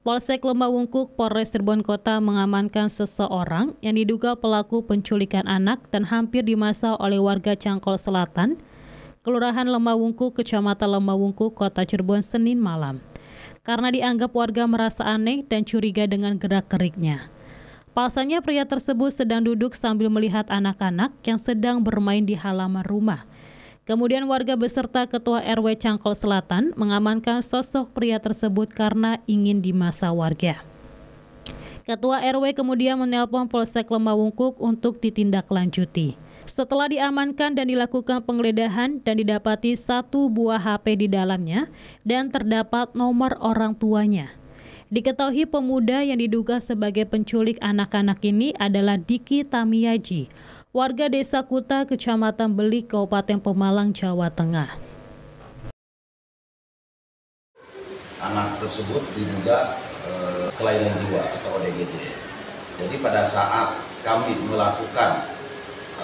Polsek Wungkuk, Polres Cirebon Kota mengamankan seseorang yang diduga pelaku penculikan anak dan hampir dimasa oleh warga Cangkol Selatan, Kelurahan Wungkuk, Kecamatan Wungkuk, Kota Cirebon Senin malam. Karena dianggap warga merasa aneh dan curiga dengan gerak keriknya. Pasalnya pria tersebut sedang duduk sambil melihat anak-anak yang sedang bermain di halaman rumah Kemudian warga beserta Ketua RW Cangkol Selatan mengamankan sosok pria tersebut karena ingin dimasa warga. Ketua RW kemudian menelpon Polsek Lemawungkuk untuk ditindaklanjuti. Setelah diamankan dan dilakukan penggeledahan dan didapati satu buah HP di dalamnya dan terdapat nomor orang tuanya. Diketahui pemuda yang diduga sebagai penculik anak-anak ini adalah Diki Tamiyaji, warga Desa Kuta, Kecamatan Belik, Kabupaten Pemalang, Jawa Tengah. Anak tersebut diduga eh, kelainan jiwa atau ODGJ. Jadi pada saat kami melakukan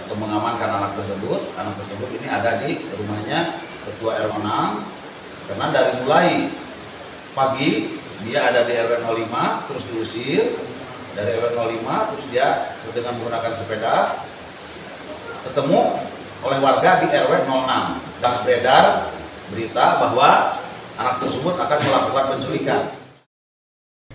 atau mengamankan anak tersebut, anak tersebut ini ada di rumahnya Ketua RW 6 karena dari mulai pagi dia ada di RW 05 terus diusir dari RW 05 terus dia dengan menggunakan sepeda ketemu oleh warga di RW 06 dan beredar berita bahwa anak tersebut akan melakukan penculikan.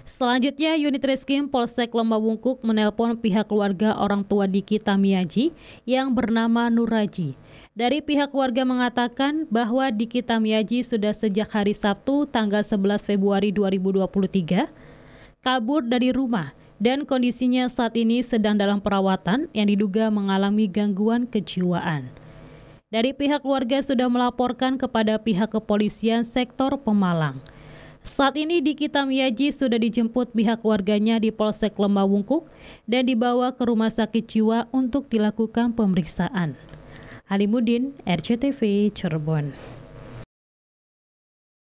Selanjutnya, unit reskrim Polsek Lomba Wungkuk menelpon pihak keluarga orang tua Diki Tamiaji yang bernama Nuraji. Dari pihak keluarga mengatakan bahwa Diki Tamiaji sudah sejak hari Sabtu tanggal 11 Februari 2023 kabur dari rumah dan kondisinya saat ini sedang dalam perawatan yang diduga mengalami gangguan kejiwaan. Dari pihak keluarga sudah melaporkan kepada pihak kepolisian sektor Pemalang. Saat ini Diki Tamiyaji sudah dijemput pihak keluarganya di Polsek Lembah Wungkuk dan dibawa ke rumah sakit jiwa untuk dilakukan pemeriksaan. Halimudin, RCTV, Cirebon.